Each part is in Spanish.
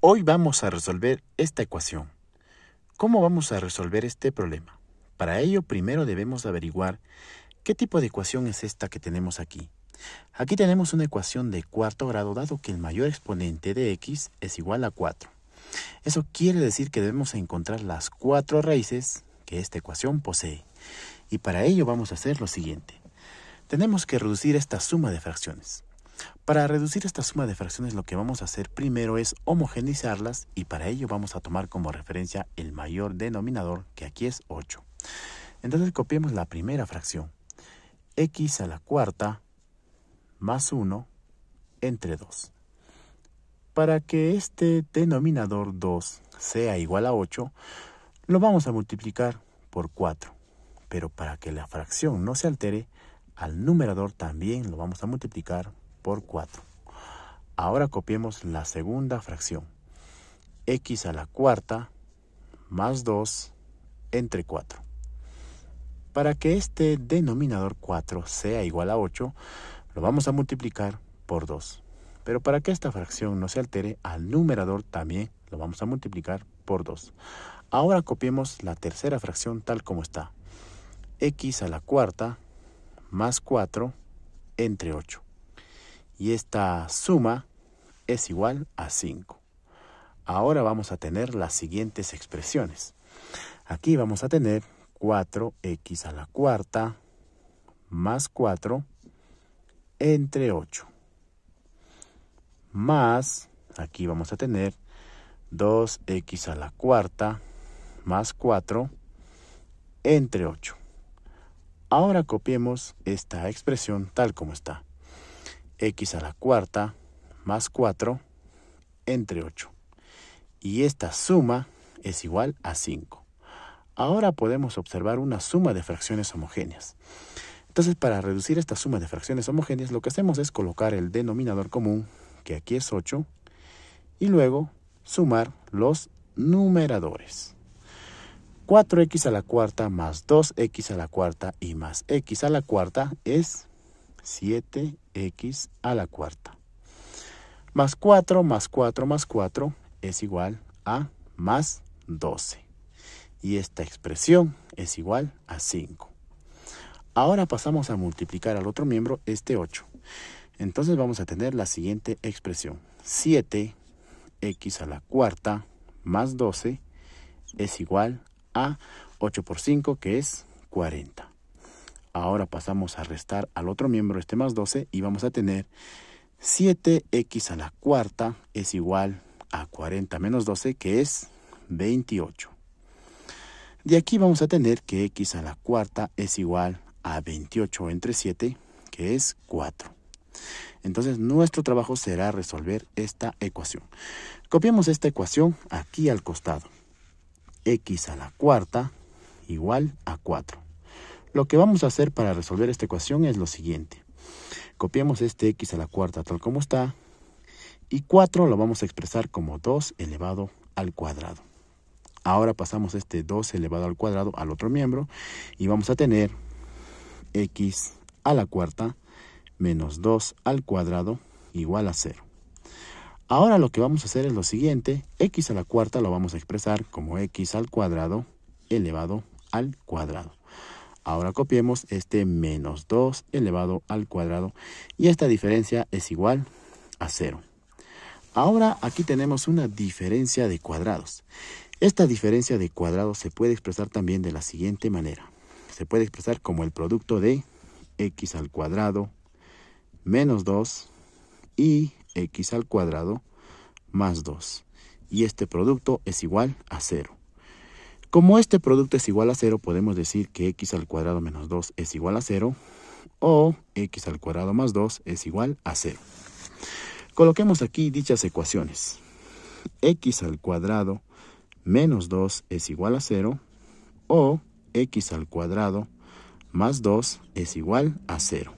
Hoy vamos a resolver esta ecuación. ¿Cómo vamos a resolver este problema? Para ello primero debemos averiguar qué tipo de ecuación es esta que tenemos aquí. Aquí tenemos una ecuación de cuarto grado dado que el mayor exponente de x es igual a 4. Eso quiere decir que debemos encontrar las cuatro raíces que esta ecuación posee. Y para ello vamos a hacer lo siguiente. Tenemos que reducir esta suma de fracciones. Para reducir esta suma de fracciones lo que vamos a hacer primero es homogenizarlas y para ello vamos a tomar como referencia el mayor denominador que aquí es 8. Entonces copiemos la primera fracción. x a la cuarta más 1 entre 2. Para que este denominador 2 sea igual a 8, lo vamos a multiplicar por 4. Pero para que la fracción no se altere, al numerador también lo vamos a multiplicar por 4. Ahora copiemos la segunda fracción. x a la cuarta más 2 entre 4. Para que este denominador 4 sea igual a 8, lo vamos a multiplicar por 2. Pero para que esta fracción no se altere, al numerador también lo vamos a multiplicar por 2. Ahora copiemos la tercera fracción tal como está. x a la cuarta más 4 entre 8 y esta suma es igual a 5. Ahora vamos a tener las siguientes expresiones. Aquí vamos a tener 4x a la cuarta más 4 entre 8. Más, aquí vamos a tener 2x a la cuarta más 4 entre 8. Ahora copiemos esta expresión tal como está x a la cuarta más 4 entre 8. Y esta suma es igual a 5. Ahora podemos observar una suma de fracciones homogéneas. Entonces, para reducir esta suma de fracciones homogéneas, lo que hacemos es colocar el denominador común, que aquí es 8, y luego sumar los numeradores. 4x a la cuarta más 2x a la cuarta y más x a la cuarta es 7 x a la cuarta. Más 4 más 4 más 4 es igual a más 12. Y esta expresión es igual a 5. Ahora pasamos a multiplicar al otro miembro este 8. Entonces vamos a tener la siguiente expresión. 7x a la cuarta más 12 es igual a 8 por 5 que es 40. Ahora pasamos a restar al otro miembro este más 12 y vamos a tener 7x a la cuarta es igual a 40 menos 12 que es 28. De aquí vamos a tener que x a la cuarta es igual a 28 entre 7 que es 4. Entonces nuestro trabajo será resolver esta ecuación. Copiamos esta ecuación aquí al costado. x a la cuarta igual a 4. Lo que vamos a hacer para resolver esta ecuación es lo siguiente. Copiamos este x a la cuarta tal como está y 4 lo vamos a expresar como 2 elevado al cuadrado. Ahora pasamos este 2 elevado al cuadrado al otro miembro y vamos a tener x a la cuarta menos 2 al cuadrado igual a 0. Ahora lo que vamos a hacer es lo siguiente, x a la cuarta lo vamos a expresar como x al cuadrado elevado al cuadrado. Ahora copiemos este menos 2 elevado al cuadrado y esta diferencia es igual a 0. Ahora aquí tenemos una diferencia de cuadrados. Esta diferencia de cuadrados se puede expresar también de la siguiente manera. Se puede expresar como el producto de x al cuadrado menos 2 y x al cuadrado más 2. Y este producto es igual a 0. Como este producto es igual a 0, podemos decir que x al cuadrado menos 2 es igual a 0 o x al cuadrado más 2 es igual a 0. Coloquemos aquí dichas ecuaciones. x al cuadrado menos 2 es igual a 0 o x al cuadrado más 2 es igual a 0.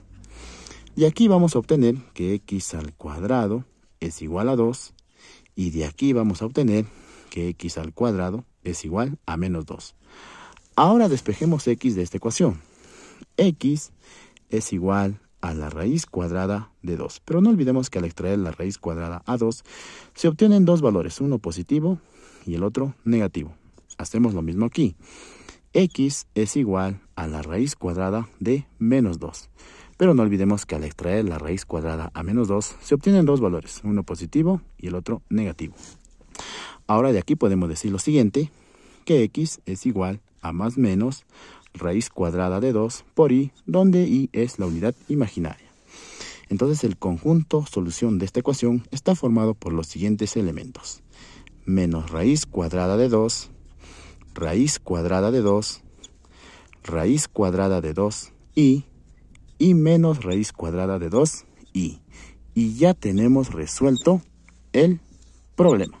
Y aquí vamos a obtener que x al cuadrado es igual a 2 y de aquí vamos a obtener que x al cuadrado es igual a menos 2. Ahora despejemos x de esta ecuación. x es igual a la raíz cuadrada de 2. Pero no olvidemos que al extraer la raíz cuadrada a 2, se obtienen dos valores, uno positivo y el otro negativo. Hacemos lo mismo aquí. x es igual a la raíz cuadrada de menos 2. Pero no olvidemos que al extraer la raíz cuadrada a menos 2, se obtienen dos valores, uno positivo y el otro negativo. Ahora de aquí podemos decir lo siguiente, que x es igual a más menos raíz cuadrada de 2 por i, donde i es la unidad imaginaria. Entonces el conjunto solución de esta ecuación está formado por los siguientes elementos. Menos raíz cuadrada de 2, raíz cuadrada de 2, raíz cuadrada de 2 y, y menos raíz cuadrada de 2 i. Y ya tenemos resuelto el problema.